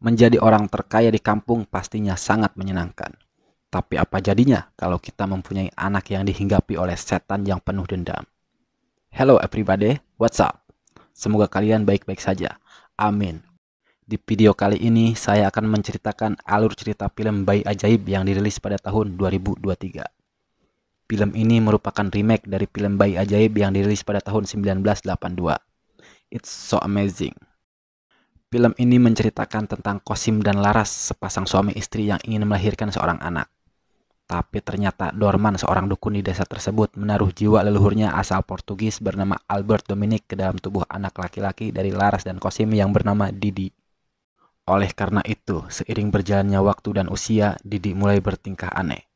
Menjadi orang terkaya di kampung pastinya sangat menyenangkan. Tapi apa jadinya kalau kita mempunyai anak yang dihinggapi oleh setan yang penuh dendam? Hello everybody, what's up? Semoga kalian baik-baik saja. Amin. Di video kali ini saya akan menceritakan alur cerita film Bayi Ajaib yang dirilis pada tahun 2023. Film ini merupakan remake dari film Bayi Ajaib yang dirilis pada tahun 1982. It's so amazing. Film ini menceritakan tentang Kosim dan Laras, sepasang suami istri yang ingin melahirkan seorang anak. Tapi ternyata Dorman, seorang dukun di desa tersebut, menaruh jiwa leluhurnya asal Portugis bernama Albert Dominic ke dalam tubuh anak laki-laki dari Laras dan Kosim yang bernama Didi. Oleh karena itu, seiring berjalannya waktu dan usia, Didi mulai bertingkah aneh.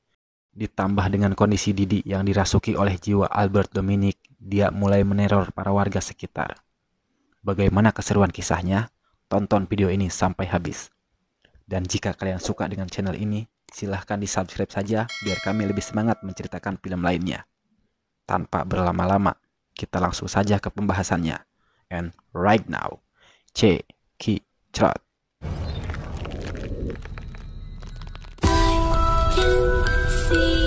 Ditambah dengan kondisi Didi yang dirasuki oleh jiwa Albert Dominic, dia mulai meneror para warga sekitar. Bagaimana keseruan kisahnya? Tonton video ini sampai habis. Dan jika kalian suka dengan channel ini, silahkan di subscribe saja biar kami lebih semangat menceritakan film lainnya. Tanpa berlama-lama, kita langsung saja ke pembahasannya. And right now, C. Ki Trot. I can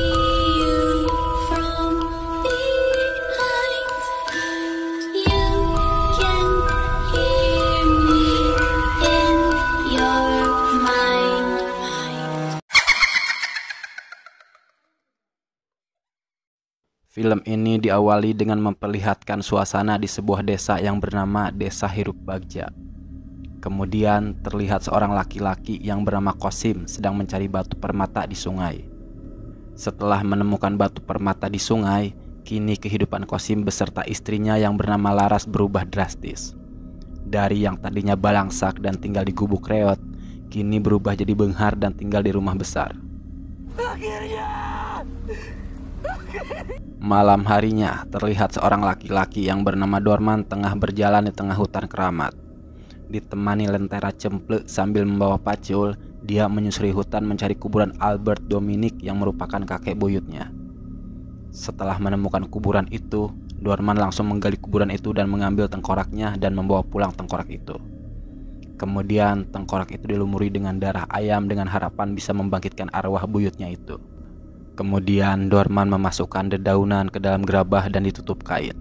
Film ini diawali dengan memperlihatkan suasana di sebuah desa yang bernama Desa Hirup Bagja. Kemudian terlihat seorang laki-laki yang bernama Kosim sedang mencari batu permata di sungai. Setelah menemukan batu permata di sungai, kini kehidupan Kosim beserta istrinya yang bernama Laras berubah drastis. Dari yang tadinya balangsak dan tinggal di gubuk reot, kini berubah jadi benghar dan tinggal di rumah besar. Akhirnya! Akhirnya! Malam harinya, terlihat seorang laki-laki yang bernama Dorman tengah berjalan di tengah hutan keramat. Ditemani lentera cemplek sambil membawa pacul, dia menyusuri hutan mencari kuburan Albert Dominic yang merupakan kakek buyutnya. Setelah menemukan kuburan itu, Dorman langsung menggali kuburan itu dan mengambil tengkoraknya dan membawa pulang tengkorak itu. Kemudian tengkorak itu dilumuri dengan darah ayam dengan harapan bisa membangkitkan arwah buyutnya itu. Kemudian Dorman memasukkan dedaunan ke dalam gerabah dan ditutup kain.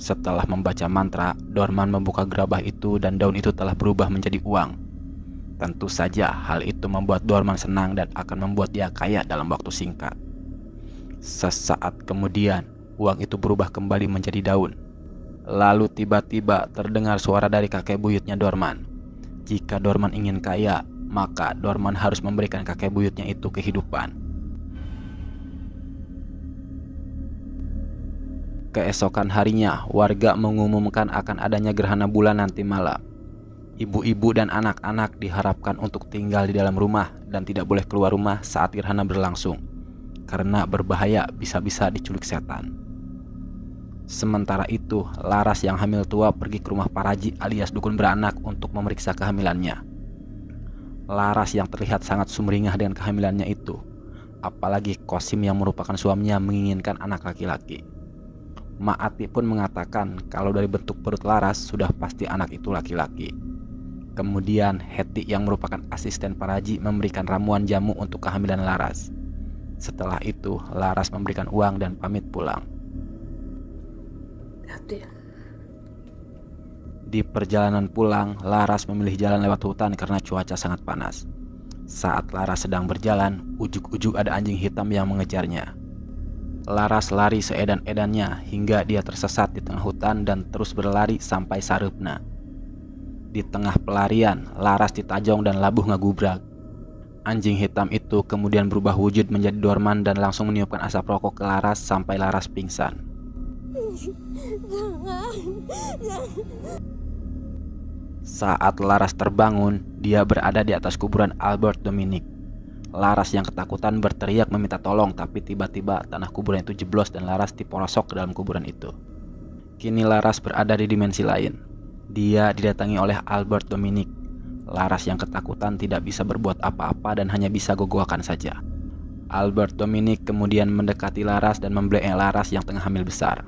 Setelah membaca mantra, Dorman membuka gerabah itu dan daun itu telah berubah menjadi uang. Tentu saja hal itu membuat Dorman senang dan akan membuat dia kaya dalam waktu singkat. Sesaat kemudian, uang itu berubah kembali menjadi daun. Lalu tiba-tiba terdengar suara dari kakek buyutnya Dorman. Jika Dorman ingin kaya, maka Dorman harus memberikan kakek buyutnya itu kehidupan. Keesokan harinya, warga mengumumkan akan adanya gerhana bulan nanti malam. Ibu-ibu dan anak-anak diharapkan untuk tinggal di dalam rumah dan tidak boleh keluar rumah saat gerhana berlangsung, karena berbahaya bisa-bisa diculik setan. Sementara itu, Laras yang hamil tua pergi ke rumah Paraji alias dukun beranak untuk memeriksa kehamilannya. Laras yang terlihat sangat sumringah dengan kehamilannya itu, apalagi Kosim yang merupakan suaminya menginginkan anak laki-laki. Maati pun mengatakan kalau dari bentuk perut Laras sudah pasti anak itu laki-laki. Kemudian Heti yang merupakan asisten Paraji memberikan ramuan jamu untuk kehamilan Laras. Setelah itu Laras memberikan uang dan pamit pulang. Di perjalanan pulang, Laras memilih jalan lewat hutan karena cuaca sangat panas. Saat Laras sedang berjalan, ujuk-ujuk ada anjing hitam yang mengejarnya. Laras lari seedan-edannya hingga dia tersesat di tengah hutan dan terus berlari sampai sarupna. Di tengah pelarian, Laras ditajong dan labuh ngegubrak. Anjing hitam itu kemudian berubah wujud menjadi dorman dan langsung meniupkan asap rokok ke Laras sampai Laras pingsan. Saat Laras terbangun, dia berada di atas kuburan Albert Dominic. Laras yang ketakutan berteriak meminta tolong, tapi tiba-tiba tanah kuburan itu jeblos dan Laras diporosok ke dalam kuburan itu. Kini Laras berada di dimensi lain. Dia didatangi oleh Albert Dominic. Laras yang ketakutan tidak bisa berbuat apa-apa dan hanya bisa gogoakan saja. Albert Dominic kemudian mendekati Laras dan membelai Laras yang tengah hamil besar.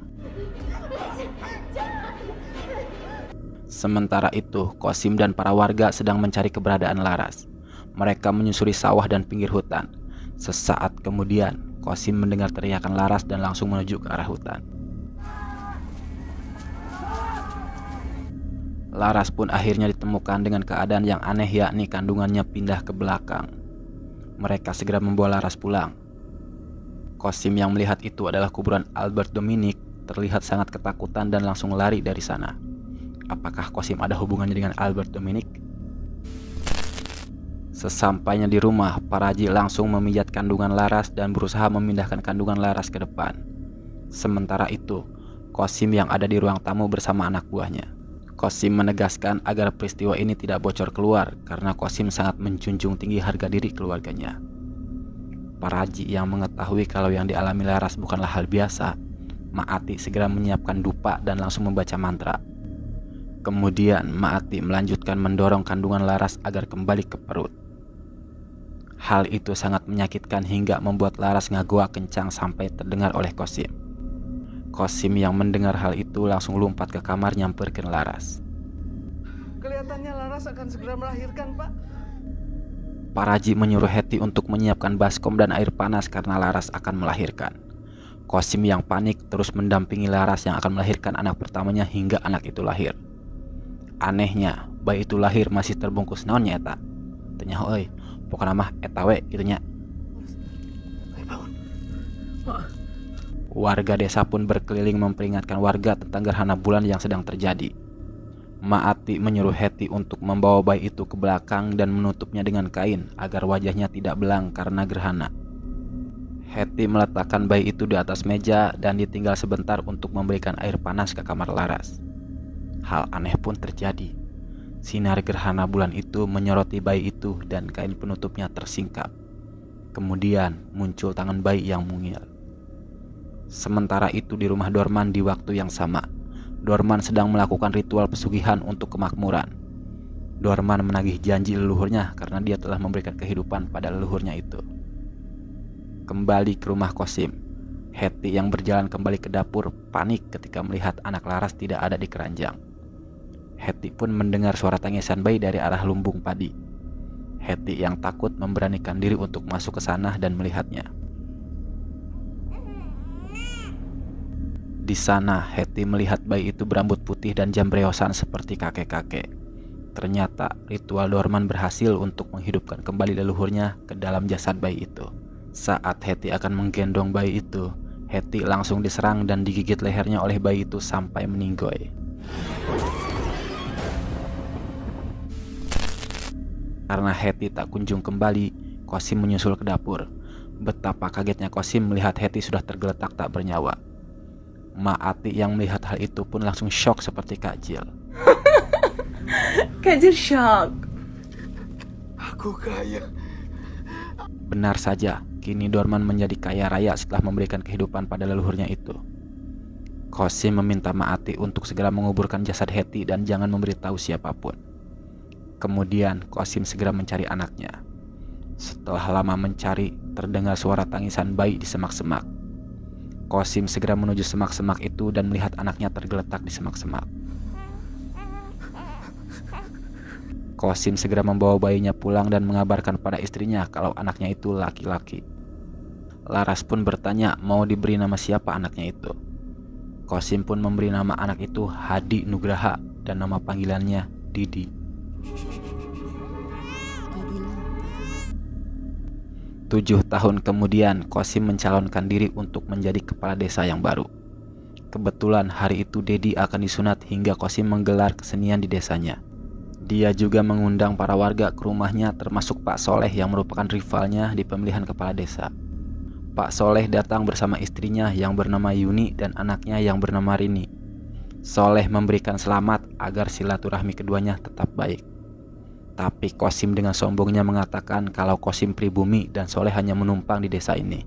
Sementara itu, Kosim dan para warga sedang mencari keberadaan Laras. Mereka menyusuri sawah dan pinggir hutan. Sesaat kemudian, Kosim mendengar teriakan Laras dan langsung menuju ke arah hutan. Laras pun akhirnya ditemukan dengan keadaan yang aneh yakni kandungannya pindah ke belakang. Mereka segera membawa Laras pulang. Kosim yang melihat itu adalah kuburan Albert Dominic terlihat sangat ketakutan dan langsung lari dari sana. Apakah Kosim ada hubungannya dengan Albert Dominic? Sesampainya di rumah, Paraji langsung memijat kandungan Laras dan berusaha memindahkan kandungan Laras ke depan. Sementara itu, Kosim yang ada di ruang tamu bersama anak buahnya. Kosim menegaskan agar peristiwa ini tidak bocor keluar karena Kosim sangat menjunjung tinggi harga diri keluarganya. Paraji yang mengetahui kalau yang dialami Laras bukanlah hal biasa, Maati segera menyiapkan dupa dan langsung membaca mantra. Kemudian Maati melanjutkan mendorong kandungan Laras agar kembali ke perut. Hal itu sangat menyakitkan hingga membuat Laras ngagoa kencang sampai terdengar oleh Kosim. Kosim yang mendengar hal itu langsung lompat ke kamar nyamperkan Laras. Kelihatannya Laras akan segera melahirkan, Pak. Pak Raji menyuruh Heti untuk menyiapkan baskom dan air panas karena Laras akan melahirkan. Kosim yang panik terus mendampingi Laras yang akan melahirkan anak pertamanya hingga anak itu lahir. Anehnya, bayi itu lahir masih terbungkus naon nyata. Tanya oi, pokoknya mah etawe nya. Warga desa pun berkeliling memperingatkan warga tentang gerhana bulan yang sedang terjadi. Maati menyuruh Heti untuk membawa bayi itu ke belakang dan menutupnya dengan kain agar wajahnya tidak belang karena gerhana. Heti meletakkan bayi itu di atas meja dan ditinggal sebentar untuk memberikan air panas ke kamar Laras. Hal aneh pun terjadi. Sinar gerhana bulan itu menyoroti bayi itu dan kain penutupnya tersingkap. Kemudian muncul tangan bayi yang mungil. Sementara itu di rumah Dorman di waktu yang sama, Dorman sedang melakukan ritual pesugihan untuk kemakmuran. Dorman menagih janji leluhurnya karena dia telah memberikan kehidupan pada leluhurnya itu. Kembali ke rumah Kosim, Hetty yang berjalan kembali ke dapur panik ketika melihat anak Laras tidak ada di keranjang. Hetty pun mendengar suara tangisan bayi dari arah lumbung padi. Hetty yang takut memberanikan diri untuk masuk ke sana dan melihatnya. Di sana, Hetty melihat bayi itu berambut putih dan jambreosan seperti kakek-kakek. Ternyata, ritual Dorman berhasil untuk menghidupkan kembali leluhurnya ke dalam jasad bayi itu. Saat Hetty akan menggendong bayi itu, Hetty langsung diserang dan digigit lehernya oleh bayi itu sampai meninggoy. Karena Hetty tak kunjung kembali, Kosim menyusul ke dapur. Betapa kagetnya Kosim melihat Hetty sudah tergeletak tak bernyawa. Maati yang melihat hal itu pun langsung shock seperti Kak Jil. Kak Jil shock. Aku kaya. Benar saja, kini Dorman menjadi kaya raya setelah memberikan kehidupan pada leluhurnya itu. Kosim meminta Maati untuk segera menguburkan jasad Hetty dan jangan memberitahu siapapun. Kemudian Kosim segera mencari anaknya. Setelah lama mencari, terdengar suara tangisan bayi di semak-semak. Kosim segera menuju semak-semak itu dan melihat anaknya tergeletak di semak-semak. Kosim segera membawa bayinya pulang dan mengabarkan pada istrinya kalau anaknya itu laki-laki. Laras pun bertanya mau diberi nama siapa anaknya itu. Kosim pun memberi nama anak itu Hadi Nugraha dan nama panggilannya Didi. Tujuh tahun kemudian, Kosim mencalonkan diri untuk menjadi kepala desa yang baru. Kebetulan hari itu Dedi akan disunat hingga Kosim menggelar kesenian di desanya. Dia juga mengundang para warga ke rumahnya termasuk Pak Soleh yang merupakan rivalnya di pemilihan kepala desa. Pak Soleh datang bersama istrinya yang bernama Yuni dan anaknya yang bernama Rini. Soleh memberikan selamat agar silaturahmi keduanya tetap baik. Tapi Kosim dengan sombongnya mengatakan kalau Kosim pribumi dan Soleh hanya menumpang di desa ini.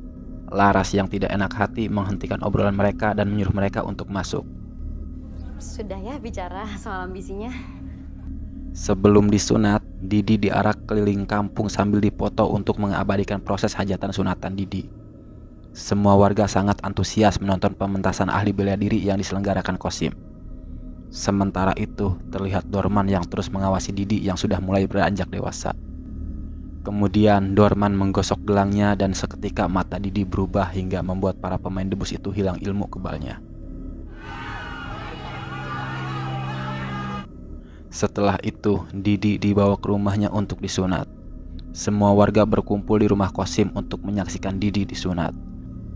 Laras yang tidak enak hati menghentikan obrolan mereka dan menyuruh mereka untuk masuk. Sudah ya bicara soal ambisinya. Sebelum disunat, Didi diarak keliling kampung sambil dipoto untuk mengabadikan proses hajatan sunatan Didi. Semua warga sangat antusias menonton pementasan ahli bela diri yang diselenggarakan Kosim. Sementara itu, terlihat Dorman yang terus mengawasi Didi yang sudah mulai beranjak dewasa. Kemudian Dorman menggosok gelangnya dan seketika mata Didi berubah hingga membuat para pemain debus itu hilang ilmu kebalnya. Setelah itu, Didi dibawa ke rumahnya untuk disunat. Semua warga berkumpul di rumah Kosim untuk menyaksikan Didi disunat.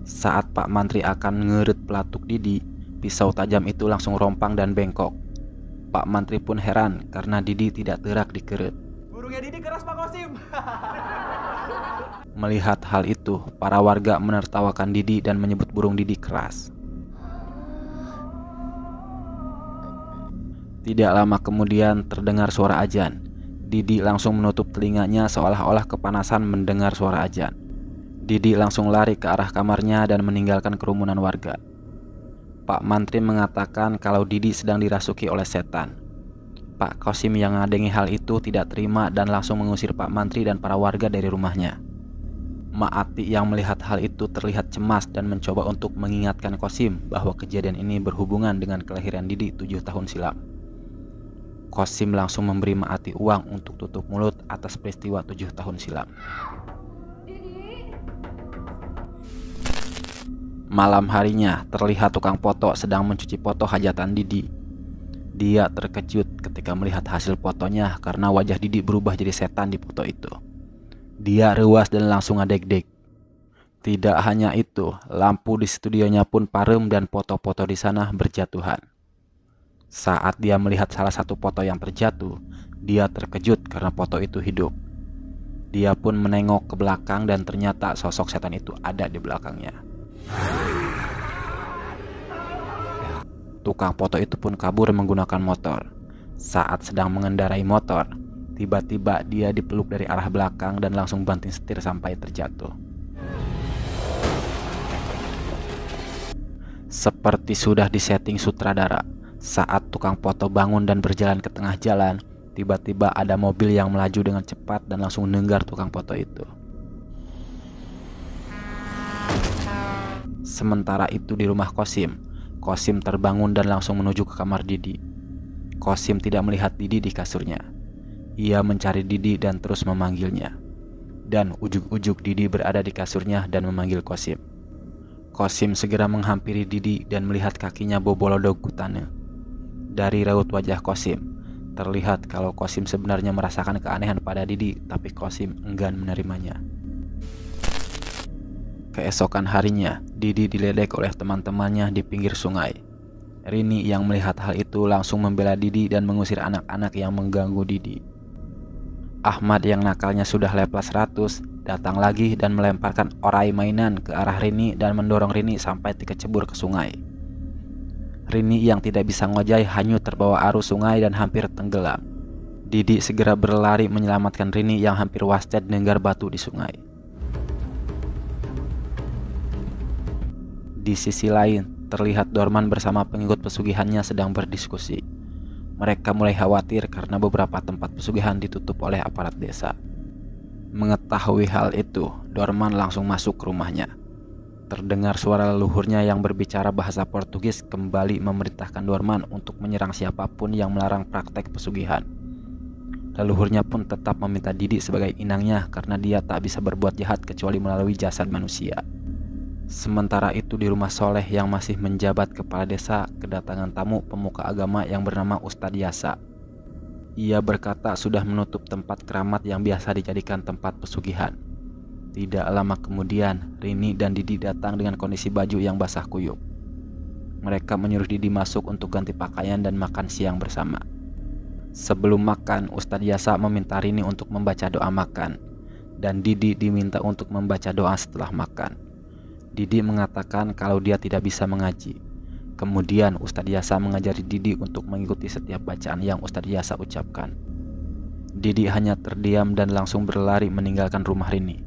Saat Pak Mantri akan ngeret pelatuk Didi, Pisau tajam itu langsung rompang dan bengkok. Pak Mantri pun heran karena Didi tidak terak di Burungnya Didi keras Pak Kosim. Melihat hal itu, para warga menertawakan Didi dan menyebut burung Didi keras. Tidak lama kemudian terdengar suara ajan. Didi langsung menutup telinganya seolah-olah kepanasan mendengar suara ajan. Didi langsung lari ke arah kamarnya dan meninggalkan kerumunan warga. Pak Mantri mengatakan kalau Didi sedang dirasuki oleh setan. Pak Kosim yang ngadengi hal itu tidak terima dan langsung mengusir Pak Mantri dan para warga dari rumahnya. Maati yang melihat hal itu terlihat cemas dan mencoba untuk mengingatkan Kosim bahwa kejadian ini berhubungan dengan kelahiran Didi tujuh tahun silam. Kosim langsung memberi Maati uang untuk tutup mulut atas peristiwa tujuh tahun silam. Malam harinya terlihat tukang foto sedang mencuci foto hajatan Didi. Dia terkejut ketika melihat hasil fotonya karena wajah Didi berubah jadi setan di foto itu. Dia rewas dan langsung adek-dek. Tidak hanya itu, lampu di studionya pun parem dan foto-foto di sana berjatuhan. Saat dia melihat salah satu foto yang terjatuh, dia terkejut karena foto itu hidup. Dia pun menengok ke belakang dan ternyata sosok setan itu ada di belakangnya. Tukang foto itu pun kabur menggunakan motor. Saat sedang mengendarai motor, tiba-tiba dia dipeluk dari arah belakang dan langsung banting setir sampai terjatuh. Seperti sudah disetting sutradara, saat tukang foto bangun dan berjalan ke tengah jalan, tiba-tiba ada mobil yang melaju dengan cepat dan langsung nenggar tukang foto itu. Sementara itu di rumah Kosim, Kosim terbangun dan langsung menuju ke kamar Didi. Kosim tidak melihat Didi di kasurnya. Ia mencari Didi dan terus memanggilnya. Dan ujuk-ujuk Didi berada di kasurnya dan memanggil Kosim. Kosim segera menghampiri Didi dan melihat kakinya bobolodog kutane. Dari raut wajah Kosim, terlihat kalau Kosim sebenarnya merasakan keanehan pada Didi, tapi Kosim enggan menerimanya. Keesokan harinya, Didi diledek oleh teman-temannya di pinggir sungai. Rini yang melihat hal itu langsung membela Didi dan mengusir anak-anak yang mengganggu Didi. Ahmad yang nakalnya sudah lepas ratus datang lagi dan melemparkan orai mainan ke arah Rini dan mendorong Rini sampai dikecebur ke sungai. Rini yang tidak bisa ngojai hanyut terbawa arus sungai dan hampir tenggelam. Didi segera berlari menyelamatkan Rini yang hampir wasted dengar batu di sungai. Di sisi lain, terlihat Dorman bersama pengikut pesugihannya sedang berdiskusi. Mereka mulai khawatir karena beberapa tempat pesugihan ditutup oleh aparat desa. Mengetahui hal itu, Dorman langsung masuk ke rumahnya. Terdengar suara leluhurnya yang berbicara bahasa Portugis kembali memerintahkan Dorman untuk menyerang siapapun yang melarang praktek pesugihan. Leluhurnya pun tetap meminta Didi sebagai inangnya karena dia tak bisa berbuat jahat kecuali melalui jasad manusia. Sementara itu di rumah Soleh yang masih menjabat kepala desa kedatangan tamu pemuka agama yang bernama Ustadz Yasa. Ia berkata sudah menutup tempat keramat yang biasa dijadikan tempat pesugihan. Tidak lama kemudian, Rini dan Didi datang dengan kondisi baju yang basah kuyup. Mereka menyuruh Didi masuk untuk ganti pakaian dan makan siang bersama. Sebelum makan, Ustadz Yasa meminta Rini untuk membaca doa makan, dan Didi diminta untuk membaca doa setelah makan. Didi mengatakan kalau dia tidak bisa mengaji. Kemudian Ustadz Yasa mengajari Didi untuk mengikuti setiap bacaan yang Ustadz Yasa ucapkan. Didi hanya terdiam dan langsung berlari meninggalkan rumah Rini.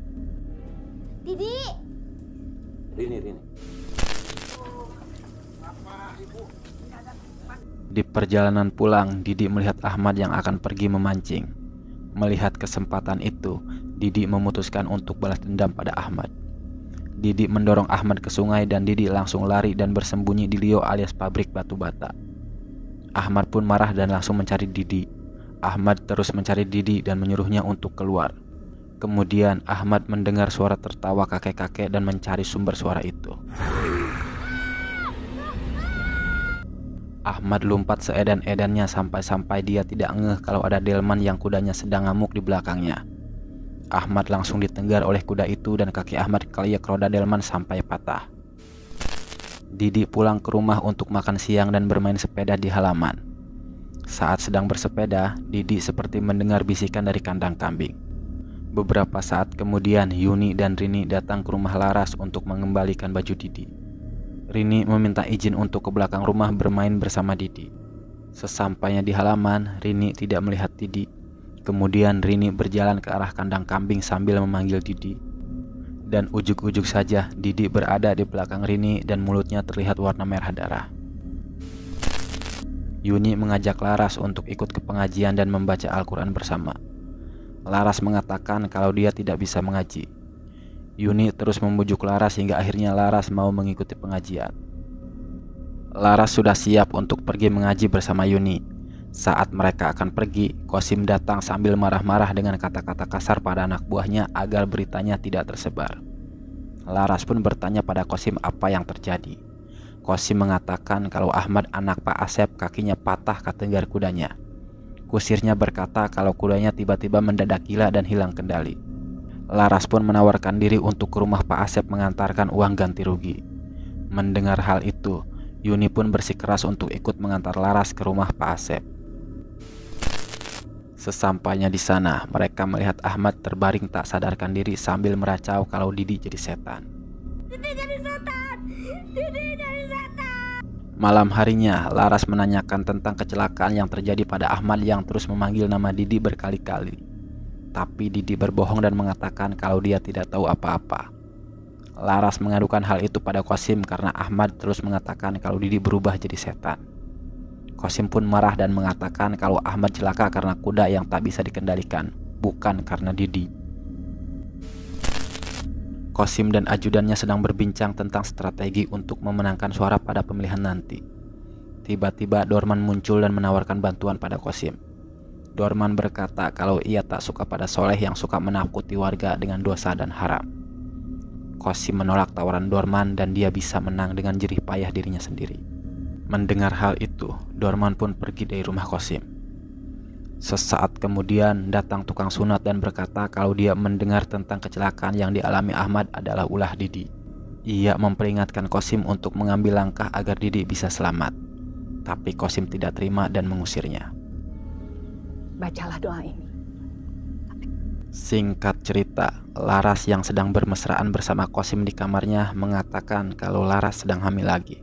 Didi. Rini, Rini. Di perjalanan pulang, Didi melihat Ahmad yang akan pergi memancing. Melihat kesempatan itu, Didi memutuskan untuk balas dendam pada Ahmad. Didi mendorong Ahmad ke sungai dan Didi langsung lari dan bersembunyi di Leo alias pabrik batu bata. Ahmad pun marah dan langsung mencari Didi. Ahmad terus mencari Didi dan menyuruhnya untuk keluar. Kemudian Ahmad mendengar suara tertawa kakek-kakek dan mencari sumber suara itu. Ahmad lompat seedan-edannya sampai-sampai dia tidak ngeh kalau ada delman yang kudanya sedang ngamuk di belakangnya. Ahmad langsung ditenggar oleh kuda itu dan kaki Ahmad kelayak roda delman sampai patah. Didi pulang ke rumah untuk makan siang dan bermain sepeda di halaman. Saat sedang bersepeda, Didi seperti mendengar bisikan dari kandang kambing. Beberapa saat kemudian, Yuni dan Rini datang ke rumah Laras untuk mengembalikan baju Didi. Rini meminta izin untuk ke belakang rumah bermain bersama Didi. Sesampainya di halaman, Rini tidak melihat Didi Kemudian Rini berjalan ke arah kandang kambing sambil memanggil Didi. Dan ujuk-ujuk saja Didi berada di belakang Rini dan mulutnya terlihat warna merah darah. Yuni mengajak Laras untuk ikut ke pengajian dan membaca Al-Quran bersama. Laras mengatakan kalau dia tidak bisa mengaji. Yuni terus membujuk Laras hingga akhirnya Laras mau mengikuti pengajian. Laras sudah siap untuk pergi mengaji bersama Yuni, saat mereka akan pergi, Kosim datang sambil marah-marah dengan kata-kata kasar pada anak buahnya agar beritanya tidak tersebar. Laras pun bertanya pada Kosim apa yang terjadi. Kosim mengatakan kalau Ahmad anak Pak Asep kakinya patah ketenggar kudanya. Kusirnya berkata kalau kudanya tiba-tiba mendadak gila dan hilang kendali. Laras pun menawarkan diri untuk ke rumah Pak Asep mengantarkan uang ganti rugi. Mendengar hal itu, Yuni pun bersikeras untuk ikut mengantar Laras ke rumah Pak Asep. Sesampainya di sana, mereka melihat Ahmad terbaring tak sadarkan diri sambil meracau kalau Didi jadi setan. Didi jadi setan. Didi jadi setan. Malam harinya, Laras menanyakan tentang kecelakaan yang terjadi pada Ahmad yang terus memanggil nama Didi berkali-kali. Tapi Didi berbohong dan mengatakan kalau dia tidak tahu apa-apa. Laras mengadukan hal itu pada Qasim karena Ahmad terus mengatakan kalau Didi berubah jadi setan. Kosim pun marah dan mengatakan kalau Ahmad celaka karena kuda yang tak bisa dikendalikan, bukan karena Didi. Kosim dan ajudannya sedang berbincang tentang strategi untuk memenangkan suara pada pemilihan nanti. Tiba-tiba Dorman muncul dan menawarkan bantuan pada Kosim. Dorman berkata kalau ia tak suka pada Soleh yang suka menakuti warga dengan dosa dan haram. Kosim menolak tawaran Dorman dan dia bisa menang dengan jerih payah dirinya sendiri. Mendengar hal itu, Dorman pun pergi dari rumah Kosim. Sesaat kemudian datang tukang sunat dan berkata kalau dia mendengar tentang kecelakaan yang dialami Ahmad adalah ulah Didi. Ia memperingatkan Kosim untuk mengambil langkah agar Didi bisa selamat. Tapi Kosim tidak terima dan mengusirnya. Bacalah doa ini. Singkat cerita, Laras yang sedang bermesraan bersama Kosim di kamarnya mengatakan kalau Laras sedang hamil lagi.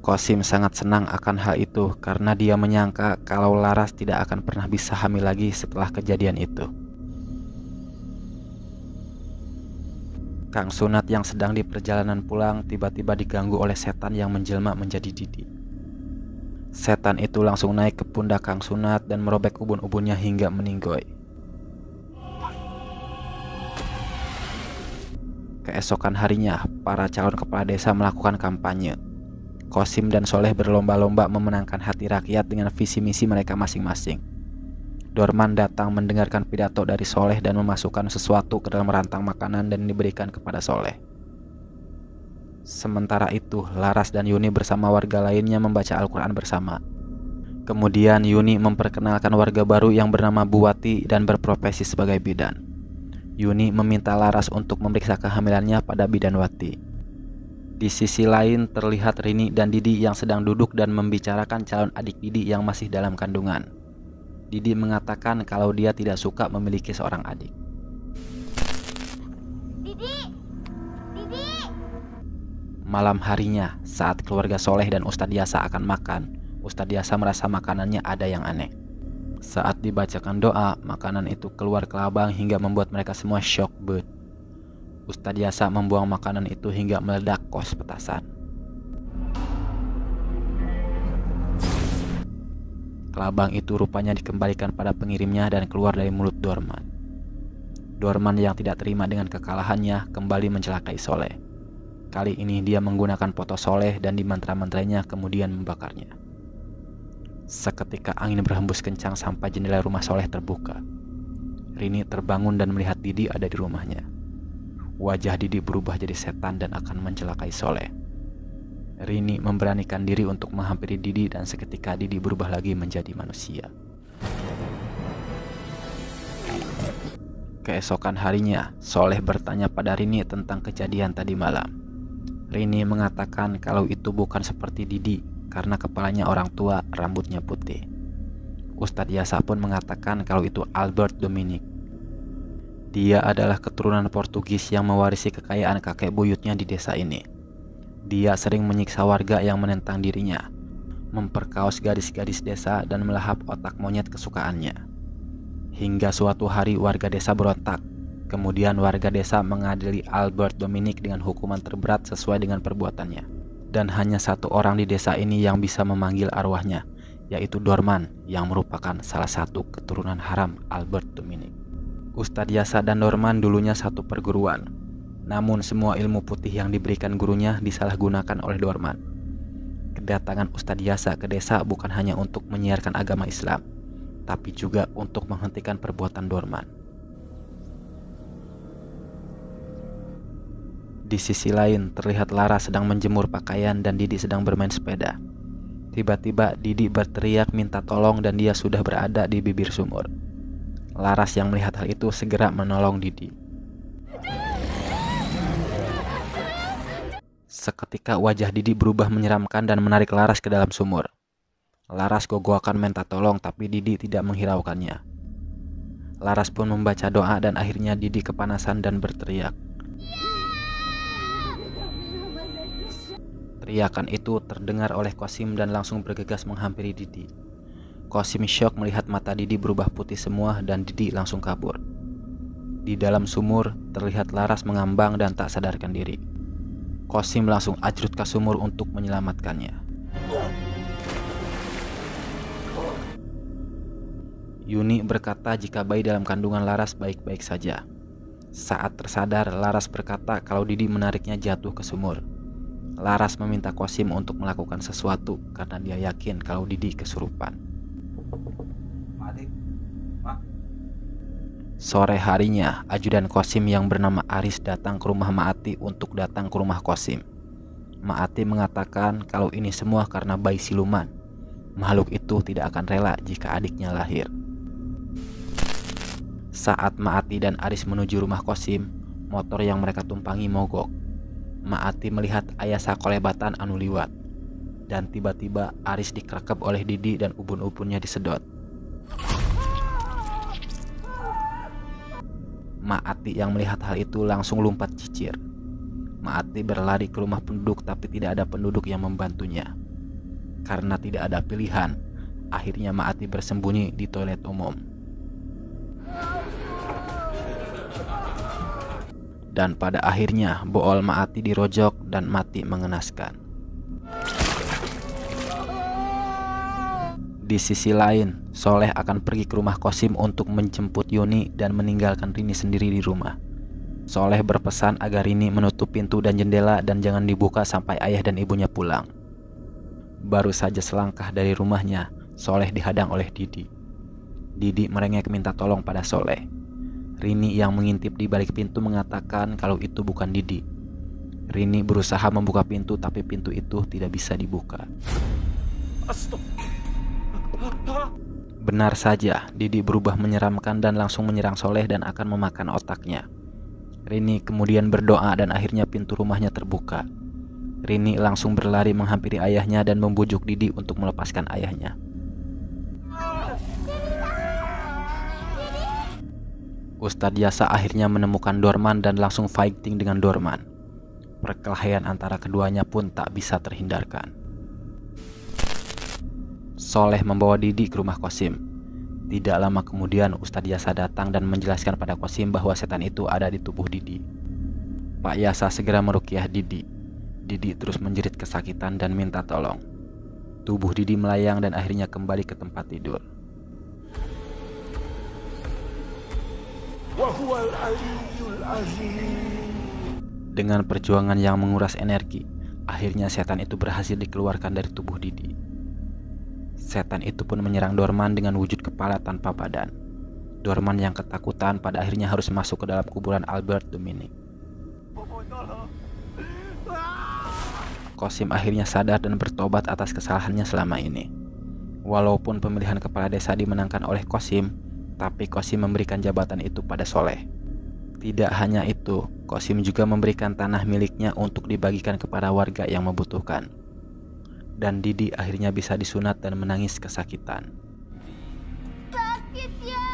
Kosim sangat senang akan hal itu karena dia menyangka kalau Laras tidak akan pernah bisa hamil lagi setelah kejadian itu. Kang Sunat yang sedang di perjalanan pulang tiba-tiba diganggu oleh setan yang menjelma menjadi Didi. Setan itu langsung naik ke pundak Kang Sunat dan merobek ubun-ubunnya hingga meninggoy. Keesokan harinya, para calon kepala desa melakukan kampanye Kosim dan Soleh berlomba-lomba memenangkan hati rakyat dengan visi misi mereka masing-masing. Dorman datang mendengarkan pidato dari Soleh dan memasukkan sesuatu ke dalam rantang makanan dan diberikan kepada Soleh. Sementara itu, Laras dan Yuni bersama warga lainnya membaca Al-Quran bersama. Kemudian Yuni memperkenalkan warga baru yang bernama Buwati dan berprofesi sebagai bidan. Yuni meminta Laras untuk memeriksa kehamilannya pada bidan Wati. Di sisi lain terlihat Rini dan Didi yang sedang duduk dan membicarakan calon adik Didi yang masih dalam kandungan. Didi mengatakan kalau dia tidak suka memiliki seorang adik. Didi, Didi. Malam harinya, saat keluarga Soleh dan Ustadz Yasa akan makan, Ustadz Yasa merasa makanannya ada yang aneh. Saat dibacakan doa, makanan itu keluar kelabang hingga membuat mereka semua shock bet. Ustadz Yasa membuang makanan itu hingga meledak kos petasan. Kelabang itu rupanya dikembalikan pada pengirimnya dan keluar dari mulut Dorman. Dorman yang tidak terima dengan kekalahannya kembali mencelakai Soleh. Kali ini dia menggunakan foto Soleh dan di mantra mantranya kemudian membakarnya. Seketika angin berhembus kencang sampai jendela rumah Soleh terbuka. Rini terbangun dan melihat Didi ada di rumahnya wajah Didi berubah jadi setan dan akan mencelakai Soleh. Rini memberanikan diri untuk menghampiri Didi dan seketika Didi berubah lagi menjadi manusia. Keesokan harinya, Soleh bertanya pada Rini tentang kejadian tadi malam. Rini mengatakan kalau itu bukan seperti Didi karena kepalanya orang tua, rambutnya putih. Ustadz Yasa pun mengatakan kalau itu Albert Dominic dia adalah keturunan Portugis yang mewarisi kekayaan kakek buyutnya di desa ini. Dia sering menyiksa warga yang menentang dirinya, memperkaos gadis-gadis desa dan melahap otak monyet kesukaannya. Hingga suatu hari warga desa berontak. Kemudian warga desa mengadili Albert Dominic dengan hukuman terberat sesuai dengan perbuatannya. Dan hanya satu orang di desa ini yang bisa memanggil arwahnya, yaitu Dorman yang merupakan salah satu keturunan haram Albert Dominic. Ustadz Yasa dan Norman dulunya satu perguruan. Namun semua ilmu putih yang diberikan gurunya disalahgunakan oleh Norman. Kedatangan Ustadz Yasa ke desa bukan hanya untuk menyiarkan agama Islam, tapi juga untuk menghentikan perbuatan Norman. Di sisi lain, terlihat Lara sedang menjemur pakaian dan Didi sedang bermain sepeda. Tiba-tiba Didi berteriak minta tolong dan dia sudah berada di bibir sumur. Laras yang melihat hal itu segera menolong Didi. Seketika wajah Didi berubah menyeramkan dan menarik Laras ke dalam sumur. Laras gogoakan minta tolong tapi Didi tidak menghiraukannya. Laras pun membaca doa dan akhirnya Didi kepanasan dan berteriak. Teriakan itu terdengar oleh Kosim dan langsung bergegas menghampiri Didi. Kosim syok melihat mata Didi berubah putih semua dan Didi langsung kabur. Di dalam sumur, terlihat Laras mengambang dan tak sadarkan diri. Kosim langsung ajrut ke sumur untuk menyelamatkannya. Yuni berkata jika bayi dalam kandungan Laras baik-baik saja. Saat tersadar, Laras berkata kalau Didi menariknya jatuh ke sumur. Laras meminta Kosim untuk melakukan sesuatu karena dia yakin kalau Didi kesurupan. Sore harinya, ajudan Kosim yang bernama Aris datang ke rumah Maati untuk datang ke rumah Kosim. Maati mengatakan kalau ini semua karena bayi siluman. Makhluk itu tidak akan rela jika adiknya lahir. Saat Maati dan Aris menuju rumah Kosim, motor yang mereka tumpangi mogok. Maati melihat ayah sakolebatan anu liwat. Dan tiba-tiba Aris dikerekep oleh Didi dan ubun-ubunnya disedot. Maati yang melihat hal itu langsung lompat cicir. Maati berlari ke rumah penduduk tapi tidak ada penduduk yang membantunya. Karena tidak ada pilihan, akhirnya Maati bersembunyi di toilet umum. Dan pada akhirnya Bool Maati dirojok dan mati mengenaskan. Di sisi lain, Soleh akan pergi ke rumah Kosim untuk menjemput Yuni dan meninggalkan Rini sendiri di rumah. Soleh berpesan agar Rini menutup pintu dan jendela dan jangan dibuka sampai ayah dan ibunya pulang. Baru saja selangkah dari rumahnya, Soleh dihadang oleh Didi. Didi merengek minta tolong pada Soleh. Rini yang mengintip di balik pintu mengatakan kalau itu bukan Didi. Rini berusaha membuka pintu tapi pintu itu tidak bisa dibuka. Astagfirullah. Benar saja, Didi berubah menyeramkan dan langsung menyerang Soleh dan akan memakan otaknya. Rini kemudian berdoa dan akhirnya pintu rumahnya terbuka. Rini langsung berlari menghampiri ayahnya dan membujuk Didi untuk melepaskan ayahnya. Ustadz Yasa akhirnya menemukan Dorman dan langsung fighting dengan Dorman. Perkelahian antara keduanya pun tak bisa terhindarkan. Soleh membawa Didi ke rumah Kosim. Tidak lama kemudian Ustadz Yasa datang dan menjelaskan pada Kosim bahwa setan itu ada di tubuh Didi. Pak Yasa segera merukiah Didi. Didi terus menjerit kesakitan dan minta tolong. Tubuh Didi melayang dan akhirnya kembali ke tempat tidur. Dengan perjuangan yang menguras energi, akhirnya setan itu berhasil dikeluarkan dari tubuh Didi. Setan itu pun menyerang Dorman dengan wujud kepala tanpa badan. Dorman yang ketakutan pada akhirnya harus masuk ke dalam kuburan Albert Dominic. Kosim akhirnya sadar dan bertobat atas kesalahannya selama ini. Walaupun pemilihan kepala desa dimenangkan oleh Kosim, tapi Kosim memberikan jabatan itu pada Soleh. Tidak hanya itu, Kosim juga memberikan tanah miliknya untuk dibagikan kepada warga yang membutuhkan dan Didi akhirnya bisa disunat dan menangis kesakitan. Sakit ya,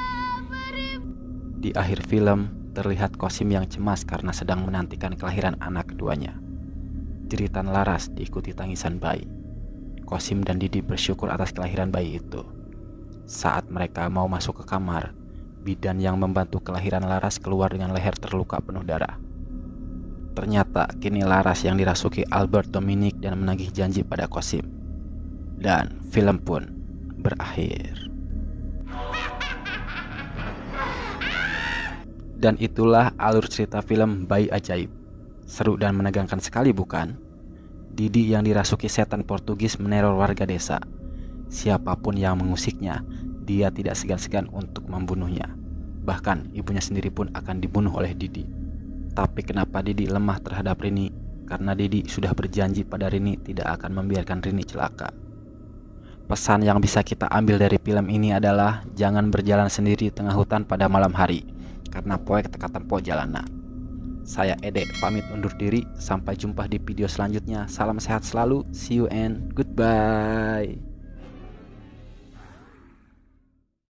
Di akhir film, terlihat Kosim yang cemas karena sedang menantikan kelahiran anak keduanya. Jeritan laras diikuti tangisan bayi. Kosim dan Didi bersyukur atas kelahiran bayi itu. Saat mereka mau masuk ke kamar, bidan yang membantu kelahiran Laras keluar dengan leher terluka penuh darah. Ternyata kini laras yang dirasuki Albert Dominic dan menagih janji pada Kosim. Dan film pun berakhir. Dan itulah alur cerita film Bayi Ajaib. Seru dan menegangkan sekali bukan? Didi yang dirasuki setan Portugis meneror warga desa. Siapapun yang mengusiknya, dia tidak segan-segan untuk membunuhnya. Bahkan ibunya sendiri pun akan dibunuh oleh Didi. Tapi kenapa Didi lemah terhadap Rini? Karena Didi sudah berjanji pada Rini tidak akan membiarkan Rini celaka. Pesan yang bisa kita ambil dari film ini adalah jangan berjalan sendiri tengah hutan pada malam hari karena poek tempo jalana. Saya Ede pamit undur diri, sampai jumpa di video selanjutnya. Salam sehat selalu, see you and goodbye.